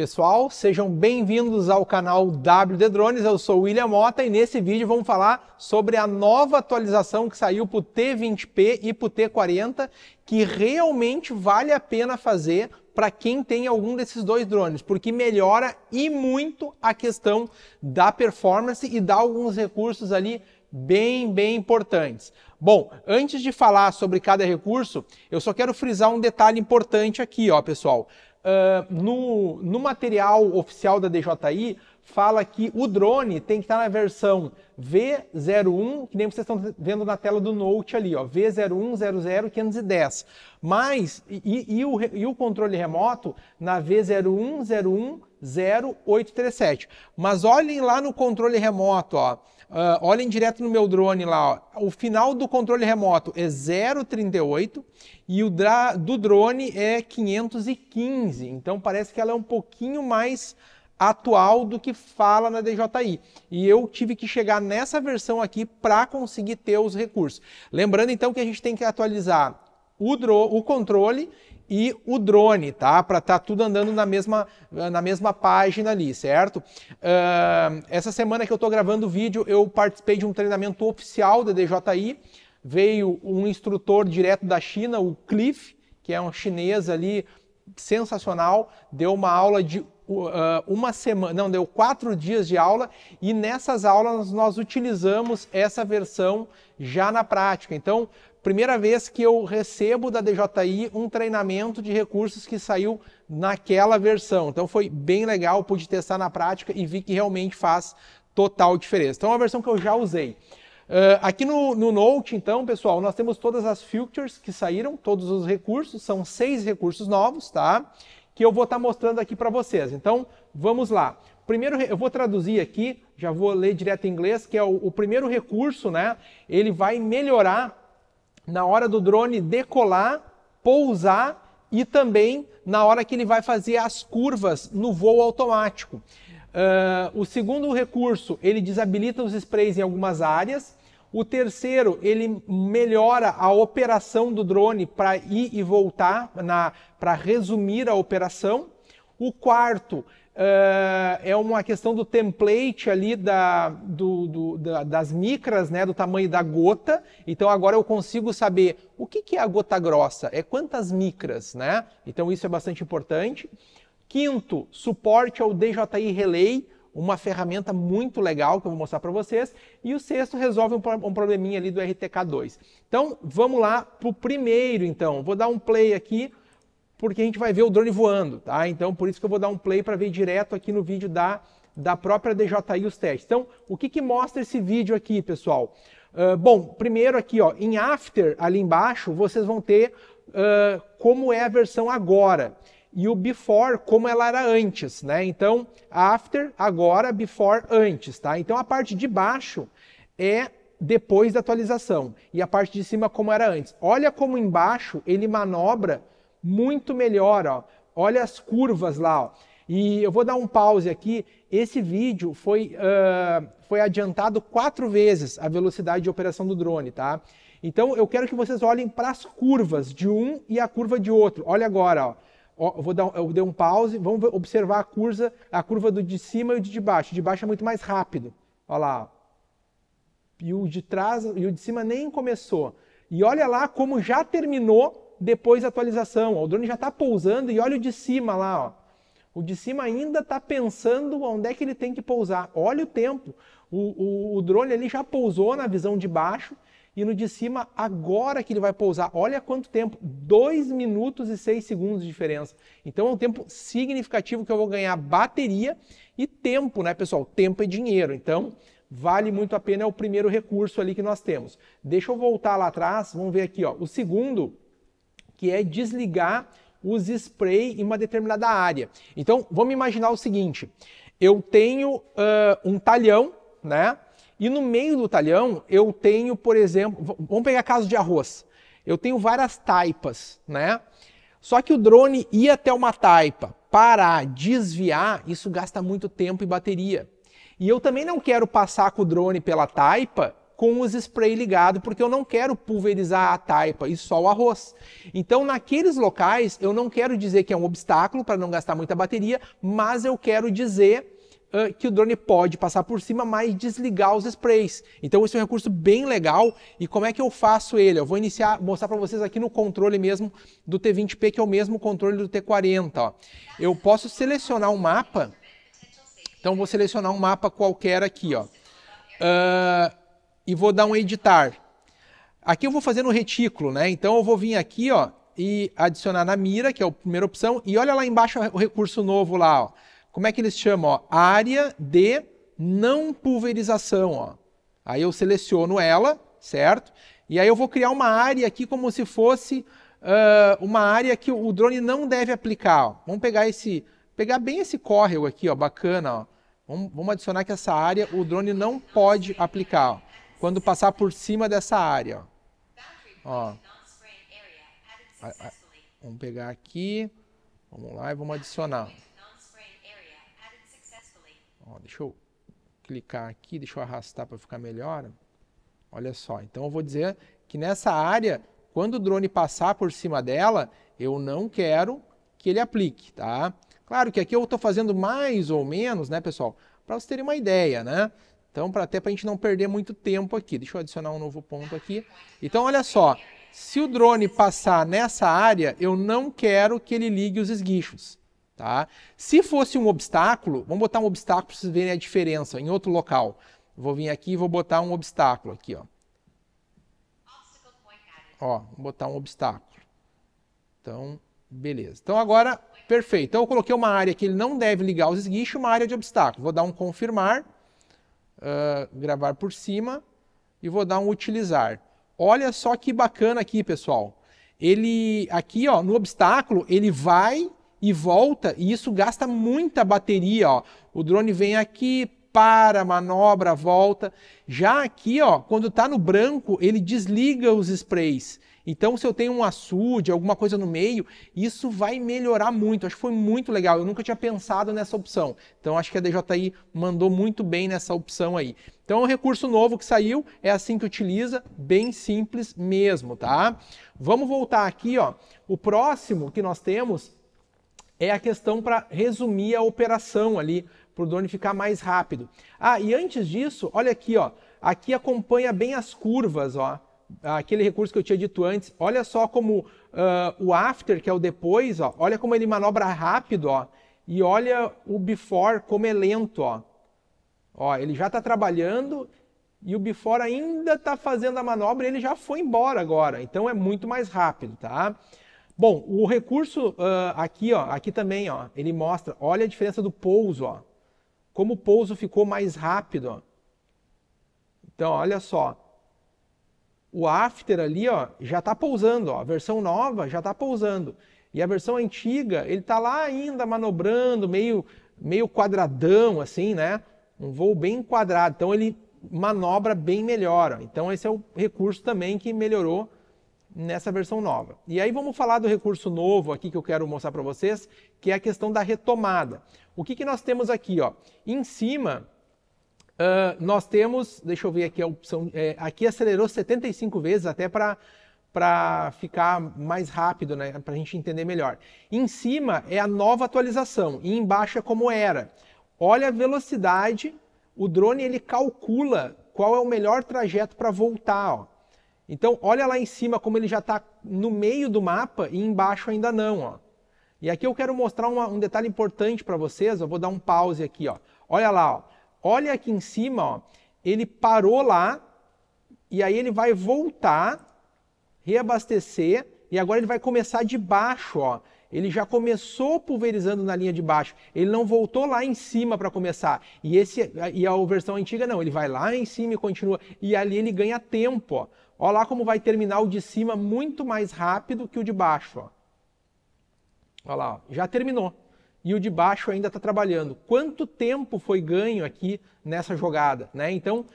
Pessoal, sejam bem-vindos ao canal WD Drones, eu sou William Mota e nesse vídeo vamos falar sobre a nova atualização que saiu para o T20P e para o T40, que realmente vale a pena fazer para quem tem algum desses dois drones, porque melhora e muito a questão da performance e dá alguns recursos ali bem, bem importantes. Bom, antes de falar sobre cada recurso, eu só quero frisar um detalhe importante aqui, ó, pessoal no, no material oficial da DJI, fala que o drone tem que estar na versão V01, que nem vocês estão vendo na tela do Note ali, ó, V0100510. Mas, e, e, o, e o controle remoto na v 01010837 0837. Mas olhem lá no controle remoto, ó. Uh, olhem direto no meu drone lá, ó. o final do controle remoto é 0,38 e o do drone é 515. Então parece que ela é um pouquinho mais atual do que fala na DJI. E eu tive que chegar nessa versão aqui para conseguir ter os recursos. Lembrando então que a gente tem que atualizar o, o controle e o drone, tá? Para estar tá tudo andando na mesma, na mesma página ali, certo? Uh, essa semana que eu estou gravando o vídeo, eu participei de um treinamento oficial da DJI. Veio um instrutor direto da China, o Cliff, que é um chinês ali sensacional. Deu uma aula de ah, uma semana, não, deu quatro dias de aula e nessas aulas nós utilizamos essa versão já na prática. Então, primeira vez que eu recebo da DJI um treinamento de recursos que saiu naquela versão. Então foi bem legal, pude testar na prática e vi que realmente faz total diferença. Então é uma versão que eu já usei. Uh, aqui no, no, Note, então, pessoal, nós temos todas as features que saíram, todos os recursos, são seis recursos novos, tá? Que eu vou estar tá mostrando aqui para vocês. Então, vamos lá. Primeiro, eu vou traduzir aqui, já vou ler direto em inglês, que é o, o primeiro recurso, né? Ele vai melhorar na hora do drone decolar, pousar e também na hora que ele vai fazer as curvas no voo automático. Uh, o segundo recurso, ele desabilita os sprays em algumas áreas. O terceiro, ele melhora a operação do drone para ir e voltar, para resumir a operação. O quarto, é, é uma questão do template ali da, do, do, da, das micras, né, do tamanho da gota. Então agora eu consigo saber o que, que é a gota grossa, é quantas micras, né? Então isso é bastante importante. Quinto, suporte ao DJI Relay, uma ferramenta muito legal que eu vou mostrar para vocês. E o sexto resolve um, probleminha ali do RTK2. Então vamos lá para o primeiro então. Vou dar um play aqui porque a gente vai ver o drone voando, tá? Então, por isso que eu vou dar um play para ver direto aqui no vídeo da, da própria DJI os testes. Então, o que, que mostra esse vídeo aqui, pessoal? Uh, bom, primeiro aqui, ó, em After, ali embaixo, vocês vão ter uh, como é a versão agora e o before como ela era antes, né? Então, after, agora, before, antes, tá? Então, a parte de baixo é depois da atualização e a parte de cima como era antes. Olha como embaixo ele manobra muito melhor, ó. Olha as curvas lá, ó. E eu vou dar um pause aqui. Esse vídeo foi, uh, foi adiantado quatro vezes a velocidade de operação do drone, tá? Então eu quero que vocês olhem para as curvas de um e a curva de outro. Olha agora, ó. ó vou dar, eu dei um pause, vamos observar a curva, a curva do de cima e o de baixo. O de baixo é muito mais rápido. Olha lá. E o de trás e o de cima nem começou. E olha lá como já terminou depois da atualização. O drone já está pousando e olha o de cima lá, ó. O de cima ainda está pensando onde é que ele tem que pousar. Olha o tempo. O, o, o, drone ali já pousou na visão de baixo e no de cima agora que ele vai pousar. Olha quanto tempo! 2 minutos e 6 segundos de diferença. Então é um tempo significativo que eu vou ganhar bateria e tempo, né, pessoal? Tempo é dinheiro. Então vale muito a pena, é o primeiro recurso ali que nós temos. Deixa eu voltar lá atrás, vamos ver aqui, ó. O segundo que é desligar os spray em uma determinada área. Então, vamos imaginar o seguinte: eu tenho uh, um talhão, né? E no meio do talhão eu tenho, por exemplo, vamos pegar caso de arroz. Eu tenho várias taipas, né? Só que o drone ir até uma taipa, parar, desviar, isso gasta muito tempo e bateria. E eu também não quero passar com o drone pela taipa com os spray ligado, porque eu não quero pulverizar a taipa e só o arroz. Então, naqueles locais, eu não quero dizer que é um obstáculo para não gastar muita bateria, mas eu quero dizer uh, que o drone pode passar por cima, mas desligar os sprays. Então, esse é um recurso bem legal. E como é que eu faço ele? Eu vou iniciar, mostrar para vocês aqui no controle mesmo do T20P, que é o mesmo controle do T40. Ó. Eu posso selecionar um mapa. Então, vou selecionar um mapa qualquer aqui, ó. Uh, e vou dar um editar. Aqui eu vou fazer no retículo, né? Então eu vou vir aqui, ó, e adicionar na mira, que é a primeira opção, e olha lá embaixo o recurso novo lá, ó. Como é que eles chamam, ó? Área de não pulverização, ó. Aí eu seleciono ela, certo? E aí eu vou criar uma área aqui como se fosse uh, uma área que o drone não deve aplicar. Ó. Vamos pegar esse, pegar bem esse córrego aqui, ó, bacana, ó. Vamos, vamos adicionar que essa área o drone não pode aplicar. Ó quando passar por cima dessa área. Ó. Vamos pegar aqui. Vamos lá e vamos adicionar. Ó, deixa eu clicar aqui, deixa eu arrastar para ficar melhor. Olha só, então eu vou dizer que nessa área, quando o drone passar por cima dela, eu não quero que ele aplique, tá? Claro que aqui eu estou fazendo mais ou menos, né, pessoal? Para vocês terem uma ideia, né? Então, pra, até para a gente não perder muito tempo aqui, deixa eu adicionar um novo ponto aqui. Então, olha só, se o drone passar nessa área, eu não quero que ele ligue os esguichos. Tá? Se fosse um obstáculo, vamos botar um obstáculo para vocês verem a diferença em outro local. Vou vir aqui e vou botar um obstáculo aqui, ó. Ó, vou botar um obstáculo. Então, beleza. Então agora, perfeito. Então eu coloquei uma área que ele não deve ligar os esguichos, uma área de obstáculo. Vou dar um confirmar uh, gravar por cima e vou dar um utilizar. Olha só que bacana aqui, pessoal. Ele aqui, ó, no obstáculo, ele vai e volta e isso gasta muita bateria, ó. O drone vem aqui, para, manobra, volta. Já aqui, ó, quando está no branco, ele desliga os sprays. Então, se eu tenho um açude, alguma coisa no meio, isso vai melhorar muito. Acho que foi muito legal. Eu nunca tinha pensado nessa opção. Então, acho que a DJI mandou muito bem nessa opção aí. Então, é um recurso novo que saiu, é assim que utiliza, bem simples mesmo, tá? Vamos voltar aqui, ó. O próximo que nós temos é a questão para resumir a operação ali, para o drone ficar mais rápido. Ah, e antes disso, olha aqui, ó. Aqui acompanha bem as curvas, ó aquele recurso que eu tinha dito antes, olha só como uh, o after, que é o depois, ó, olha como ele manobra rápido, ó, e olha o before como é lento, ó. Ó, ele já está trabalhando e o before ainda está fazendo a manobra, ele já foi embora agora, então é muito mais rápido, tá? Bom, o recurso uh, aqui, ó, aqui também, ó, ele mostra, olha a diferença do pouso, ó, como o pouso ficou mais rápido. Ó. Então, olha só, o after ali, ó, já está pousando, ó, a versão nova já está pousando. E a versão antiga, ele está lá ainda manobrando, meio, meio quadradão, assim, né? Um voo bem quadrado. Então ele manobra bem melhor. Ó. Então esse é o recurso também que melhorou nessa versão nova. E aí vamos falar do recurso novo aqui que eu quero mostrar para vocês, que é a questão da retomada. O que, que nós temos aqui? Ó? Em cima, Uh, nós temos, deixa eu ver aqui a opção, é, aqui acelerou 75 vezes até para para ficar mais rápido, né, para a gente entender melhor. Em cima é a nova atualização e embaixo é como era. Olha a velocidade, o drone ele calcula qual é o melhor trajeto para voltar. Ó. Então olha lá em cima como ele já está no meio do mapa e embaixo ainda não. Ó. E aqui eu quero mostrar uma, um detalhe importante para vocês. Eu vou dar um pause aqui. Ó. Olha lá. Ó. Olha aqui em cima, ó. Ele parou lá e aí ele vai voltar, reabastecer e agora ele vai começar de baixo, ó. Ele já começou pulverizando na linha de baixo. Ele não voltou lá em cima para começar. E esse e a versão antiga não, ele vai lá em cima e continua e ali ele ganha tempo, ó. Olha lá como vai terminar o de cima muito mais rápido que o de baixo, ó. Olha lá, ó. já terminou e o de baixo ainda está trabalhando. Quanto tempo foi ganho aqui nessa jogada? Né? Então,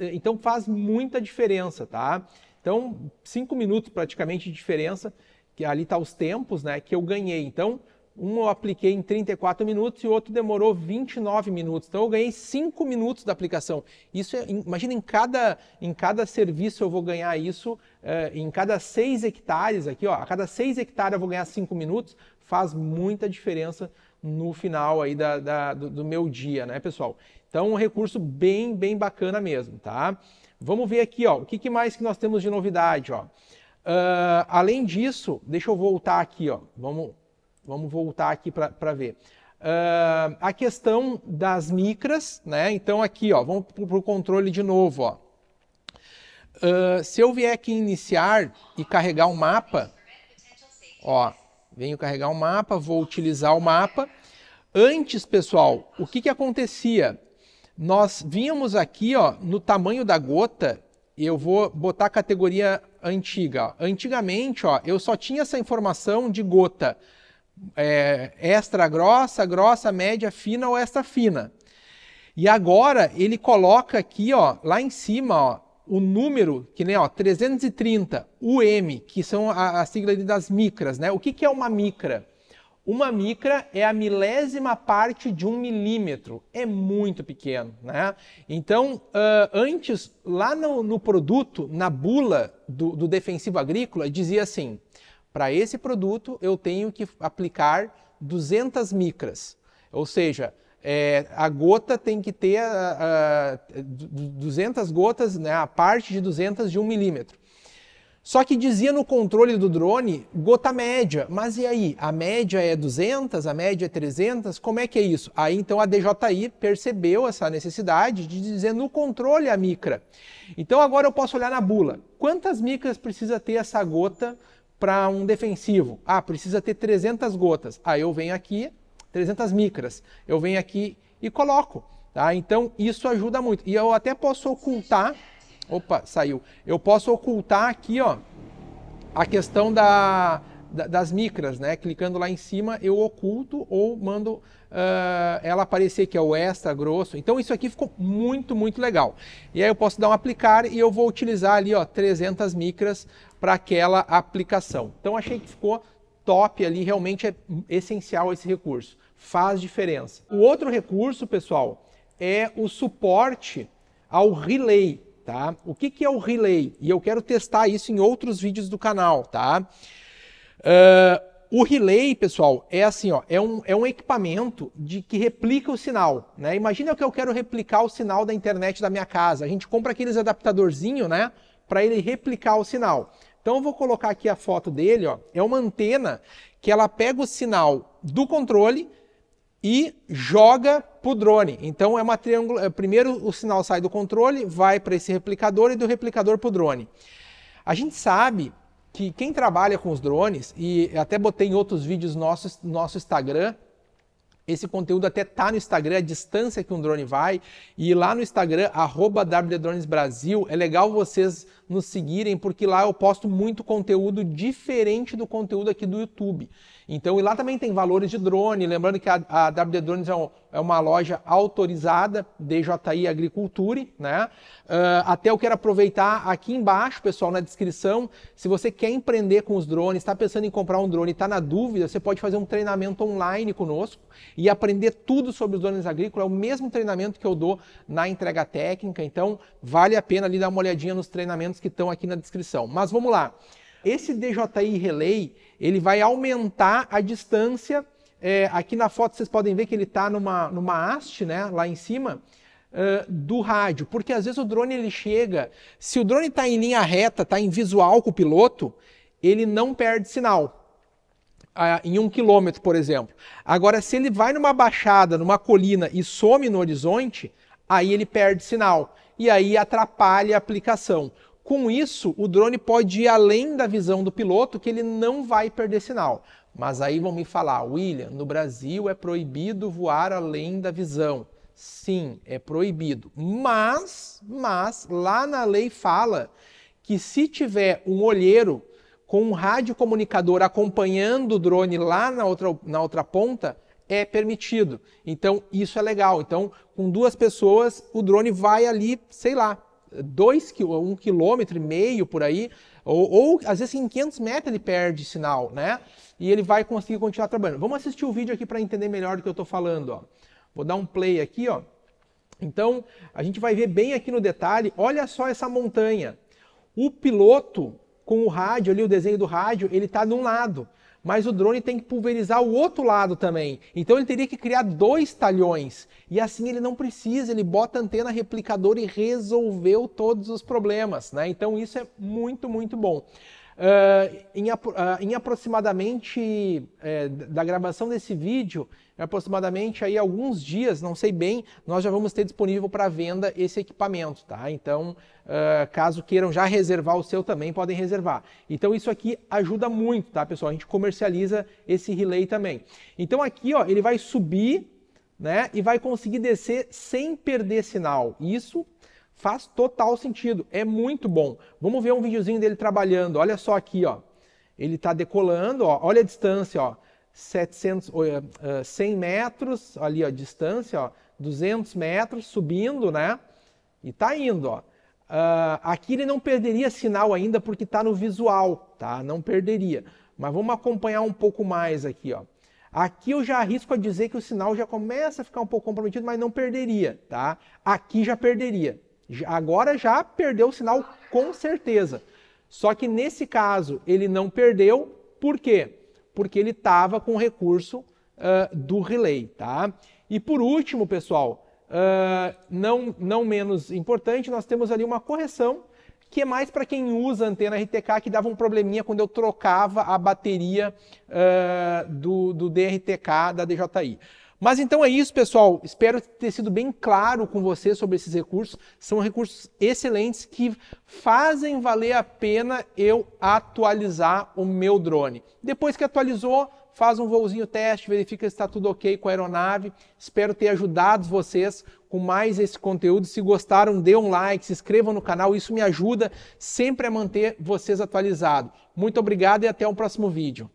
então faz muita diferença, tá? Então, cinco minutos praticamente de diferença, que ali está os tempos né, que eu ganhei. Então, um eu apliquei em 34 minutos e o outro demorou 29 minutos. Então eu ganhei 5 minutos da aplicação. Isso é, imagina em cada, em cada serviço eu vou ganhar isso, eh, em cada 6 hectares aqui, ó, a cada 6 hectares eu vou ganhar 5 minutos, faz muita diferença no final aí da, da do, do, meu dia, né, pessoal? Então, um recurso bem, bem bacana mesmo, tá? Vamos ver aqui, ó, o que, que mais que nós temos de novidade, ó. Uh, além disso, deixa eu voltar aqui, ó, vamos, vamos voltar aqui para ver. Uh, a questão das micras, né? Então aqui, ó, vamos para o controle de novo, ó. Uh, se eu vier aqui iniciar e carregar um mapa, ó, Venho carregar o mapa, vou utilizar o mapa. Antes, pessoal, o que, que acontecia? Nós vínhamos aqui ó, no tamanho da gota, eu vou botar a categoria antiga. Antigamente, ó, eu só tinha essa informação de gota é, extra grossa, grossa, média, fina ou extra fina. E agora ele coloca aqui, ó, lá em cima, ó, o número, que nem ó, 330 UM, que são a, a sigla das micras, né? O que, que é uma micra? Uma micra é a milésima parte de um milímetro. É muito pequeno, né? Então, uh, antes, lá no, no, produto, na bula do, do defensivo agrícola, dizia assim: para esse produto eu tenho que aplicar 200 micras. Ou seja, é, a gota tem que ter a, a, 200 gotas, né, a parte de 200 de 1 milímetro. Só que dizia no controle do drone gota média. Mas e aí? A média é 200? A média é 300? Como é que é isso? Aí então a DJI percebeu essa necessidade de dizer no controle a micra. Então agora eu posso olhar na bula. Quantas micras precisa ter essa gota para um defensivo? Ah, precisa ter 300 gotas. Aí eu venho aqui, 300 micras. Eu venho aqui e coloco. Tá? Então isso ajuda muito. E eu até posso ocultar. Opa, saiu. Eu posso ocultar aqui ó, a questão da, da das micras, né? Clicando lá em cima, eu oculto ou mando Uh, ela aparecer que é o extra grosso. Então isso aqui ficou muito, muito legal. E aí eu posso dar um aplicar e eu vou utilizar ali ó, 300 micras para aquela aplicação. Então achei que ficou top ali realmente é essencial esse recurso, faz diferença. O outro recurso, pessoal, é o suporte ao relay, tá? O que, que é o relay? E eu quero testar isso em outros vídeos do canal, tá? Uh, o relay, pessoal, é assim, ó, é um, é um equipamento de que replica o sinal, né? Imagina que eu quero replicar o sinal da internet da minha casa. A gente compra aqueles adaptadorzinho, né? Para ele replicar o sinal. Então eu vou colocar aqui a foto dele, ó. É uma antena que ela pega o sinal do controle e joga para o drone. Então é uma triângulo. É, primeiro o sinal sai do controle, vai para esse replicador e do replicador para o drone. A gente sabe que quem trabalha com os drones, e até botei em outros vídeos nossos, nosso Instagram, esse conteúdo até tá no Instagram, a distância que um drone vai. E lá no Instagram, WDronesBrasil, é legal vocês nos seguirem, porque lá eu posto muito conteúdo diferente do conteúdo aqui do YouTube. Então, e lá também tem valores de drone, lembrando que a, a WD Drones é, um, é uma loja autorizada, DJI Agriculture, né? Uh, até eu quero aproveitar aqui embaixo, pessoal, na descrição, se você quer empreender com os drones, está pensando em comprar um drone e está na dúvida, você pode fazer um treinamento online conosco e aprender tudo sobre os drones agrícolas, é o mesmo treinamento que eu dou na entrega técnica, então vale a pena ali dar uma olhadinha nos treinamentos ferramentas que estão aqui na descrição. Mas vamos lá. Esse DJI Relay, ele vai aumentar a distância. É, aqui na foto vocês podem ver que ele está numa, numa haste, né, lá em cima, uh, do rádio. Porque às vezes o drone ele chega, se o drone está em linha reta, está em visual com o piloto, ele não perde sinal. Uh, em um quilômetro, por exemplo. Agora, se ele vai numa baixada, numa colina e some no horizonte, aí ele perde sinal. E aí atrapalha a aplicação. Com isso, o drone pode ir além da visão do piloto, que ele não vai perder sinal. Mas aí vão me falar, William, no Brasil é proibido voar além da visão. Sim, é proibido. Mas, mas lá na lei fala que se tiver um olheiro com um radiocomunicador acompanhando o drone lá na outra, na outra ponta, é permitido. Então, isso é legal. Então, com duas pessoas, o drone vai ali, sei lá, dois, um quilômetro e meio por aí, ou, ou às vezes em 500 metros ele perde sinal, né? E ele vai conseguir continuar trabalhando. Vamos assistir o vídeo aqui para entender melhor do que eu estou falando, ó. Vou dar um play aqui, ó. Então, a gente vai ver bem aqui no detalhe, olha só essa montanha. O piloto com o rádio ali, o desenho do rádio, ele está de um lado mas o drone tem que pulverizar o outro lado também. Então ele teria que criar dois talhões. E assim ele não precisa, ele bota antena replicador e resolveu todos os problemas, né? Então isso é muito, muito bom. Ah, em, ah, em, aproximadamente eh, da gravação desse vídeo, aproximadamente aí alguns dias, não sei bem, nós já vamos ter disponível para venda esse equipamento, tá? Então, ah, caso queiram já reservar o seu também, podem reservar. Então isso aqui ajuda muito, tá, pessoal? A gente comercializa esse relay também. Então aqui, ó, ele vai subir, né, e vai conseguir descer sem perder sinal. Isso Faz total sentido, é muito bom. Vamos ver um videozinho dele trabalhando. Olha só aqui, ó. Ele está decolando, ó. olha a distância, ó. 700, 100 eh, eh, metros, ali a distância, ó, 200 metros, subindo, né? E tá indo, ó. Uh, aqui ele não perderia sinal ainda porque está no visual, tá? Não perderia. Mas vamos acompanhar um pouco mais aqui, ó. Aqui eu já arrisco a dizer que o sinal já começa a ficar um pouco comprometido, mas não perderia, tá? Aqui já perderia, Agora já perdeu o sinal com certeza. Só que nesse caso ele não perdeu, por quê? Porque ele estava com recurso uh, do relay, tá? E por último, pessoal, uh, não, não menos importante, nós temos ali uma correção que é mais para quem usa antena RTK, que dava um probleminha quando eu trocava a bateria uh, do, do DRTK da DJI. Mas então é isso, pessoal. Espero ter sido bem claro com você sobre esses recursos. São recursos excelentes que fazem valer a pena eu atualizar o meu drone. Depois que atualizou, faz um voozinho teste, verifica se está tudo ok com a aeronave. Espero ter ajudado vocês com mais esse conteúdo. Se gostaram, dê um like, se inscrevam no canal, isso me ajuda sempre a manter vocês atualizados. Muito obrigado e até o próximo vídeo.